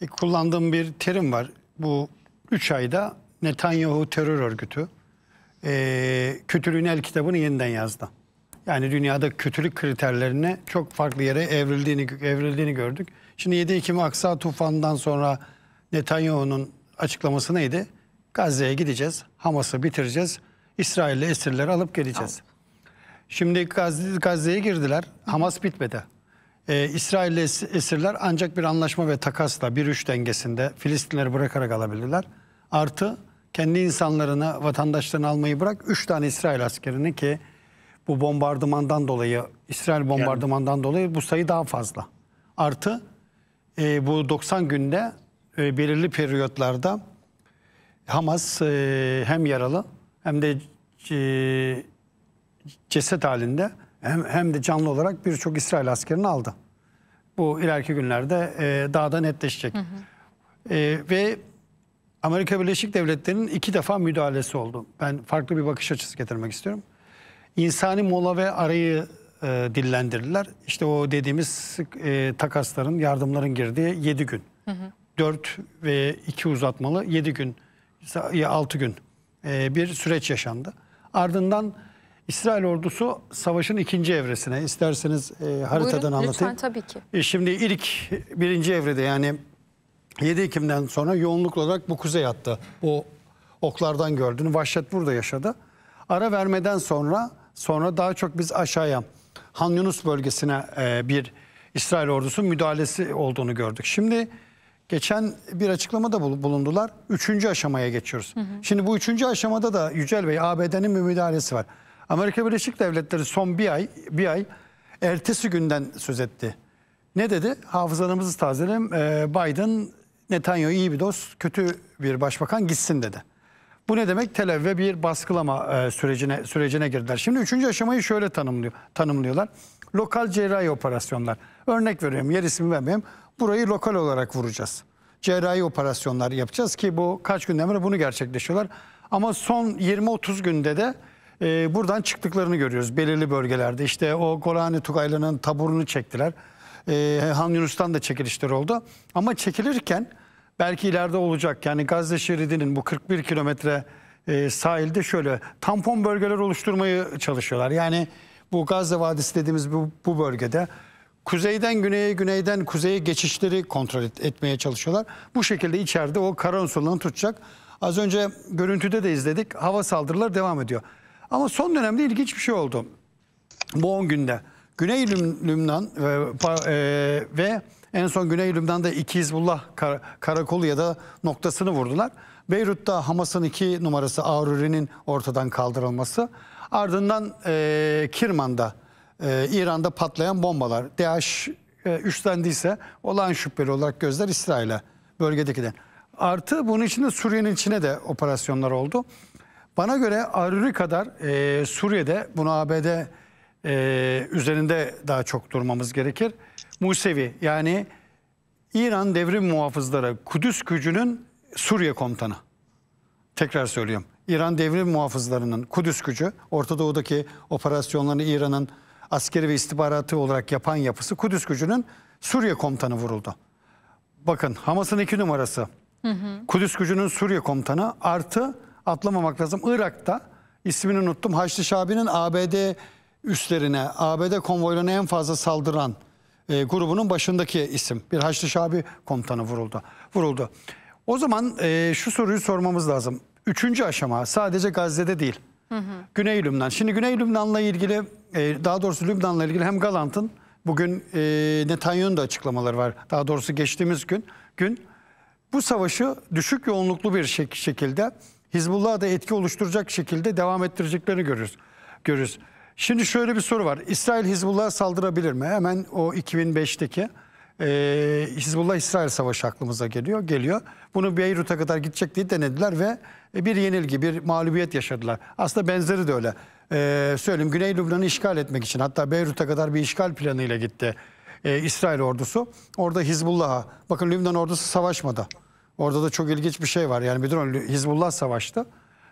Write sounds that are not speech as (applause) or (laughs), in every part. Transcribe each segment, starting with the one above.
E, kullandığım bir terim var. Bu üç ayda Netanyahu terör örgütü e, Kötülüğün El kitabını yeniden yazdı. Yani dünyada kötülük kriterlerine çok farklı yere evrildiğini evrildiğini gördük. Şimdi 7 Ekim Aksa tufanından sonra Netanyahu'nun açıklaması neydi? Gazze'ye gideceğiz, Hamas'ı bitireceğiz, İsrail'le esirleri alıp geleceğiz. Tamam. Şimdi Gazze'ye girdiler, Hamas bitmedi e, esirler ancak bir anlaşma ve takasla bir üç dengesinde Filistinleri bırakarak alabilirler. Artı kendi insanlarını, vatandaşlarını almayı bırak. Üç tane İsrail askerini ki bu bombardımandan dolayı, İsrail bombardımandan yani. dolayı bu sayı daha fazla. Artı e, bu 90 günde e, belirli periyotlarda Hamas e, hem yaralı hem de e, ceset halinde hem, hem de canlı olarak birçok İsrail askerini aldı. Bu ileriki günlerde e, daha da netleşecek. Hı hı. E, ve Amerika Birleşik Devletleri'nin iki defa müdahalesi oldu. Ben farklı bir bakış açısı getirmek istiyorum. İnsani mola ve arayı e, dillendirdiler. İşte o dediğimiz e, takasların, yardımların girdiği 7 gün. Hı hı. 4 ve 2 uzatmalı 7 gün, 6 gün e, bir süreç yaşandı. Ardından İsrail ordusu savaşın ikinci evresine isterseniz e, haritadan Buyurun, anlatayım. Lütfen tabii ki. E, şimdi ilk birinci evrede yani 7 Ekim'den sonra yoğunluklu olarak bu kuzey attı. O oklardan gördüğünü vahşet burada yaşadı. Ara vermeden sonra sonra daha çok biz aşağıya Han Yunus bölgesine e, bir İsrail ordusu müdahalesi olduğunu gördük. Şimdi geçen bir açıklamada bulundular. Üçüncü aşamaya geçiyoruz. Hı hı. Şimdi bu üçüncü aşamada da Yücel Bey ABD'nin bir müdahalesi var. Amerika Birleşik Devletleri son bir ay, bir ay ertesi günden söz etti. Ne dedi? Hafızanımızı tazeleyelim. Ee, Biden Netanyahu iyi bir dost, kötü bir başbakan gitsin dedi. Bu ne demek? Tel Aviv'e bir baskılama e, sürecine sürecine girdiler. Şimdi üçüncü aşamayı şöyle tanımlıyor, tanımlıyorlar. Lokal cerrahi operasyonlar. Örnek veriyorum, yer ismi vermeyeyim. Burayı lokal olarak vuracağız. Cerrahi operasyonlar yapacağız ki bu kaç günden beri bunu gerçekleşiyorlar. Ama son 20-30 günde de e, buradan çıktıklarını görüyoruz belirli bölgelerde. İşte o Golani Tugaylı'nın taburunu çektiler. E, Han Yunus'tan da çekilişler oldu. Ama çekilirken belki ileride olacak. Yani Gazze şeridinin bu 41 kilometre e, sahilde şöyle tampon bölgeler oluşturmayı çalışıyorlar. Yani bu Gazze Vadisi dediğimiz bu, bu bölgede kuzeyden güneye, güneyden kuzeye geçişleri kontrol et, etmeye çalışıyorlar. Bu şekilde içeride o kara unsurlarını tutacak. Az önce görüntüde de izledik. Hava saldırıları devam ediyor. Ama son dönemde ilginç bir şey oldu. Bu 10 günde. Güney Lübnan ve, e, ve en son Güney Lübnan'da iki Hizbullah kar, karakolu ya da noktasını vurdular. Beyrut'ta Hamas'ın iki numarası Aruri'nin ortadan kaldırılması. Ardından e, Kirman'da e, İran'da patlayan bombalar. DAEŞ e, üstlendiyse olağan şüpheli olarak gözler İsrail'e bölgedekinden. Artı bunun içinde Suriye'nin içine de operasyonlar oldu. Bana göre Aruri kadar e, Suriye'de bunu ABD e, üzerinde daha çok durmamız gerekir. Musevi yani İran devrim muhafızları Kudüs gücünün Suriye komutanı. Tekrar söylüyorum. İran devrim muhafızlarının Kudüs gücü, Orta Doğu'daki operasyonlarını İran'ın askeri ve istihbaratı olarak yapan yapısı Kudüs gücünün Suriye komutanı vuruldu. Bakın Hamas'ın iki numarası. Hı hı. Kudüs gücünün Suriye komutanı artı atlamamak lazım. Irak'ta ismini unuttum. Haçlı Şabi'nin ABD üstlerine, ABD konvoylarına en fazla saldıran e, grubunun başındaki isim. Bir Haçlı Şabi komutanı vuruldu. vuruldu. O zaman e, şu soruyu sormamız lazım. Üçüncü aşama sadece Gazze'de değil. Hı hı. Güney Lübnan. Şimdi Güney Lübnan'la ilgili e, daha doğrusu Lübnan'la ilgili hem Galant'ın bugün e, Netanyahu'nun da açıklamaları var. Daha doğrusu geçtiğimiz gün gün bu savaşı düşük yoğunluklu bir şekilde Hizbullah'a da etki oluşturacak şekilde devam ettireceklerini görürüz. görürüz. Şimdi şöyle bir soru var. İsrail Hizbullah'a saldırabilir mi? Hemen o 2005'teki e, Hizbullah-İsrail savaşı aklımıza geliyor. geliyor. Bunu Beyrut'a kadar gidecek diye denediler ve bir yenilgi, bir mağlubiyet yaşadılar. Aslında benzeri de öyle. E, söyleyeyim Güney Lübnan'ı işgal etmek için hatta Beyrut'a kadar bir işgal planıyla gitti e, İsrail ordusu. Orada Hizbullah'a, bakın Lübnan ordusu savaşmadı. Orada da çok ilginç bir şey var. Yani bir dönem Hizbullah savaştı,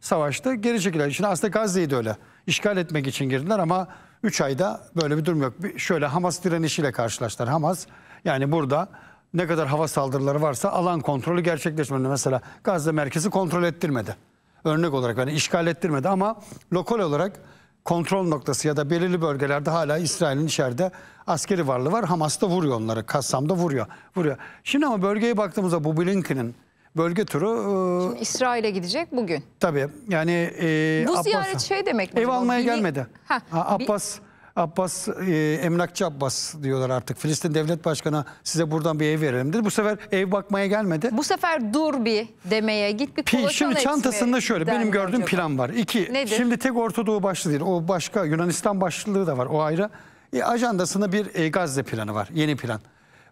savaştı geri çekilen. Şimdi aslında Gazze'yi de öyle. işgal etmek için girdiler ama 3 ayda böyle bir durum yok. Bir, şöyle Hamas direnişiyle karşılaştılar. Hamas yani burada ne kadar hava saldırıları varsa alan kontrolü gerçekleşmedi. Mesela Gazze merkezi kontrol ettirmedi. Örnek olarak yani işgal ettirmedi ama lokal olarak kontrol noktası ya da belirli bölgelerde hala İsrail'in içeride askeri varlığı var. Hamas da vuruyor onları. Kassam'da vuruyor. vuruyor. Şimdi ama bölgeye baktığımızda bu Blinken'in bölge turu... E, İsrail'e gidecek bugün. Tabii yani... E, bu ziyaret şey demek mi? Ev almaya gelmedi. Ha, Abbas... Bir... Abbas, e, emlakçı Abbas diyorlar artık. Filistin devlet başkanı size buradan bir ev verelim dedi. Bu sefer ev bakmaya gelmedi. Bu sefer dur bir demeye git bir kolaçan Şimdi çantasında şöyle benim gördüğüm acaba? plan var. İki, Nedir? şimdi tek Ortadoğu başlığı değil. O başka Yunanistan başlığı da var o ayrı. E, ajandasında bir e, Gazze planı var. Yeni plan.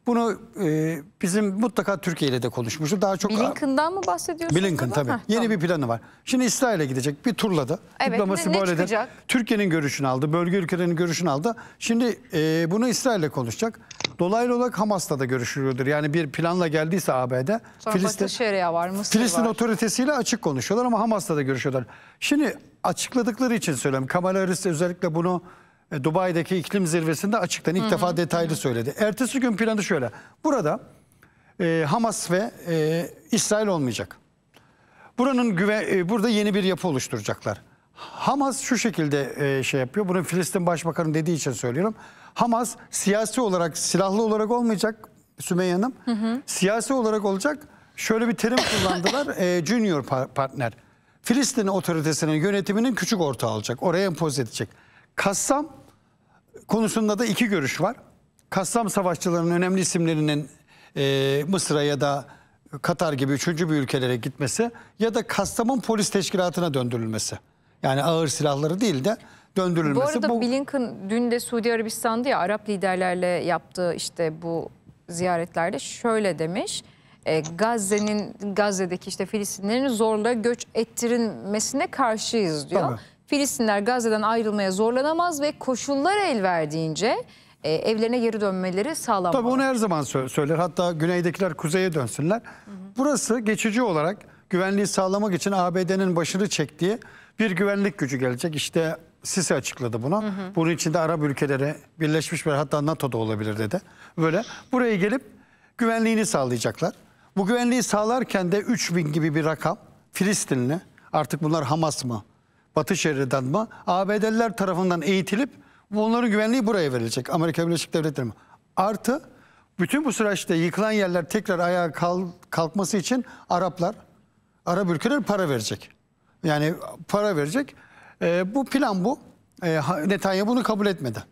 Bunu e, bizim mutlaka Türkiye ile de konuşmuştuk. Daha çok Blinken'dan mı bahsediyorsunuz? Blinken tabii. Heh, Yeni tamam. bir planı var. Şimdi İsrail'e gidecek bir turladı. Evet, Diploması ne, ne böyle Türkiye'nin görüşünü aldı. Bölge ülkelerinin görüşünü aldı. Şimdi e, bunu İsrail'le konuşacak. Dolaylı olarak Hamas'la da görüşülüyordur. Yani bir planla geldiyse ABD. Sonra Filistin, var, Mısır Filistin var. otoritesiyle açık konuşuyorlar ama Hamas'la da görüşüyorlar. Şimdi açıkladıkları için söylüyorum. Kamala Harris özellikle bunu e, Dubai'deki iklim zirvesinde açıktan ilk hı hı. defa detaylı söyledi. Ertesi gün planı şöyle. Burada e, Hamas ve e, İsrail olmayacak. Buranın güve, e, burada yeni bir yapı oluşturacaklar. Hamas şu şekilde e, şey yapıyor. Bunu Filistin Başbakanı dediği için söylüyorum. Hamas siyasi olarak, silahlı olarak olmayacak Sümeyye Hanım. Hı hı. Siyasi olarak olacak. Şöyle bir terim kullandılar. (laughs) e, junior par partner. Filistin otoritesinin yönetiminin küçük ortağı alacak. Oraya empoze edecek. Kassam konusunda da iki görüş var. Kassam savaşçılarının önemli isimlerinin e, Mısır'a ya da Katar gibi üçüncü bir ülkelere gitmesi ya da Kastam'ın polis teşkilatına döndürülmesi. Yani ağır silahları değil de döndürülmesi. Bu arada bu... Blinken dün de Suudi Arabistan'da ya Arap liderlerle yaptığı işte bu ziyaretlerde şöyle demiş. E, Gazze'nin Gazze'deki işte Filistinlerin zorla göç ettirilmesine karşıyız diyor. Tabii. Filistinler Gazze'den ayrılmaya zorlanamaz ve koşullar el verdiğince e, evlerine geri dönmeleri sağlanmalı. Tabii onu her zaman söyler. Hatta güneydekiler kuzeye dönsünler. Hı hı. Burası geçici olarak güvenliği sağlamak için ABD'nin başını çektiği bir güvenlik gücü gelecek. İşte Sisi açıkladı bunu. Hı hı. Bunun içinde Arap ülkeleri, Birleşmiş ve hatta NATO'da olabilir dedi. Böyle buraya gelip güvenliğini sağlayacaklar. Bu güvenliği sağlarken de 3000 gibi bir rakam Filistinli artık bunlar Hamas mı? Batı şerrinden mi? ABD'liler tarafından eğitilip onların güvenliği buraya verilecek. Amerika Birleşik Devletleri mi? Artı bütün bu süreçte yıkılan yerler tekrar ayağa kalkması için Araplar, Arap ülkeler para verecek. Yani para verecek. E, bu plan bu. E, Netanyahu bunu kabul etmedi.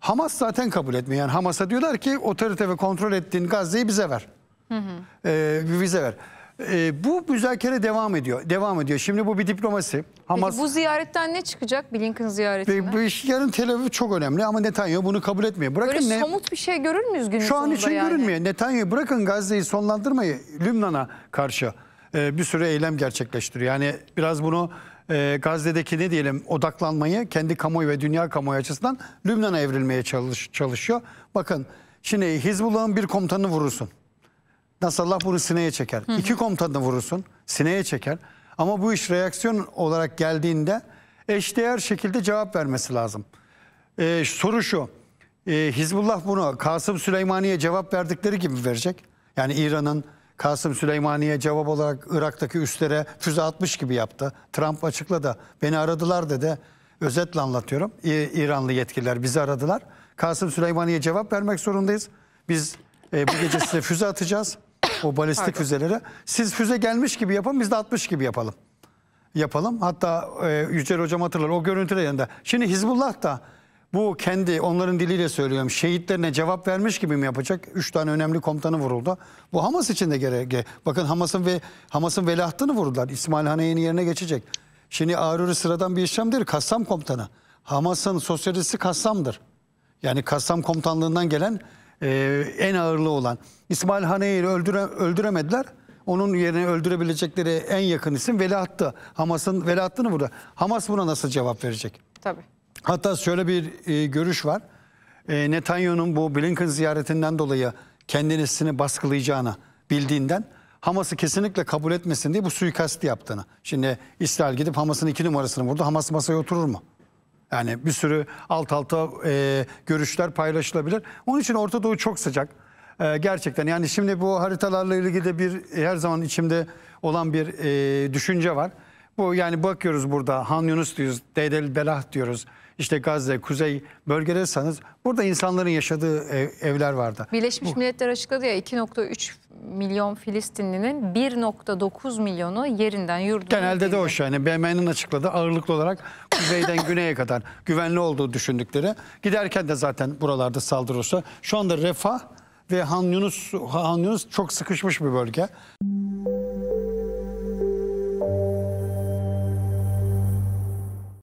Hamas zaten kabul etmiyor. Yani Hamas'a diyorlar ki otorite ve kontrol ettiğin Gazze'yi bize ver. Hı hı. E, ee, bize ver. E, bu müzakere devam ediyor. Devam ediyor. Şimdi bu bir diplomasi. Hamas... Peki bu ziyaretten ne çıkacak Blinken ziyaretinden? Bu yarın Tel Aviv çok önemli ama Netanyahu bunu kabul etmiyor. Bırakın Böyle ne... somut bir şey görür müyüz günün Şu an için yani? görünmüyor. Netanyahu bırakın Gazze'yi sonlandırmayı Lübnan'a karşı e, bir sürü eylem gerçekleştiriyor. Yani biraz bunu e, Gazze'deki ne diyelim odaklanmayı kendi kamuoyu ve dünya kamuoyu açısından Lübnan'a evrilmeye çalış, çalışıyor. Bakın şimdi Hizbullah'ın bir komutanını vurursun. Nasrallah bunu sineye çeker. Hı hı. İki komutanını vurursun sineye çeker. Ama bu iş reaksiyon olarak geldiğinde eşdeğer şekilde cevap vermesi lazım. Ee, soru şu. E, Hizbullah bunu Kasım Süleymani'ye cevap verdikleri gibi verecek. Yani İran'ın Kasım Süleymani'ye cevap olarak Irak'taki üstlere füze atmış gibi yaptı. Trump açıkladı. Beni aradılar dedi. Özetle anlatıyorum. İ İranlı yetkililer bizi aradılar. Kasım Süleymani'ye cevap vermek zorundayız. Biz e, bu gece size (laughs) füze atacağız. O balistik Pardon. füzelere. Siz füze gelmiş gibi yapın biz de atmış gibi yapalım. Yapalım. Hatta e, Yücel Hocam hatırlar o görüntüler yanında. Şimdi Hizbullah da bu kendi onların diliyle söylüyorum şehitlerine cevap vermiş gibi mi yapacak? Üç tane önemli komutanı vuruldu. Bu Hamas için de gerek. Bakın Hamas'ın ve Hamas'ın veliahtını vurdular. İsmail Haney'in yerine geçecek. Şimdi Aruri sıradan bir işlem değil. Kassam komutanı. Hamas'ın sosyalisti Kassam'dır. Yani Kassam komutanlığından gelen e, en ağırlığı olan. İsmail Haney'i öldüre, öldüremediler. Onun yerine öldürebilecekleri en yakın isim Veliaht'tı. Hamas'ın Veliaht'ını burada. Hamas buna nasıl cevap verecek? Tabii. Hatta şöyle bir e, görüş var. E, Netanyahu'nun bu Blinken ziyaretinden dolayı kendisini baskılayacağını bildiğinden Hamas'ı kesinlikle kabul etmesin diye bu suikast yaptığını. Şimdi İsrail gidip Hamas'ın iki numarasını vurdu. Hamas masaya oturur mu? Yani bir sürü alt alta e, görüşler paylaşılabilir. Onun için Orta Doğu çok sıcak. E, gerçekten yani şimdi bu haritalarla ilgili de bir her zaman içimde olan bir e, düşünce var. Bu yani bakıyoruz burada Han Yunus diyoruz, Deydel Belah diyoruz. İşte Gazze, Kuzey bölgedeyseniz burada insanların yaşadığı ev, evler vardı. Birleşmiş Bu. Milletler açıkladı ya 2.3 milyon Filistinlinin 1.9 milyonu yerinden yurdu. Genelde de o Yani şey. BM'nin açıkladığı ağırlıklı olarak kuzeyden (coughs) güneye kadar güvenli olduğu düşündükleri. Giderken de zaten buralarda saldırı olsa. Şu anda Refah ve Han Yunus, Han Yunus çok sıkışmış bir bölge.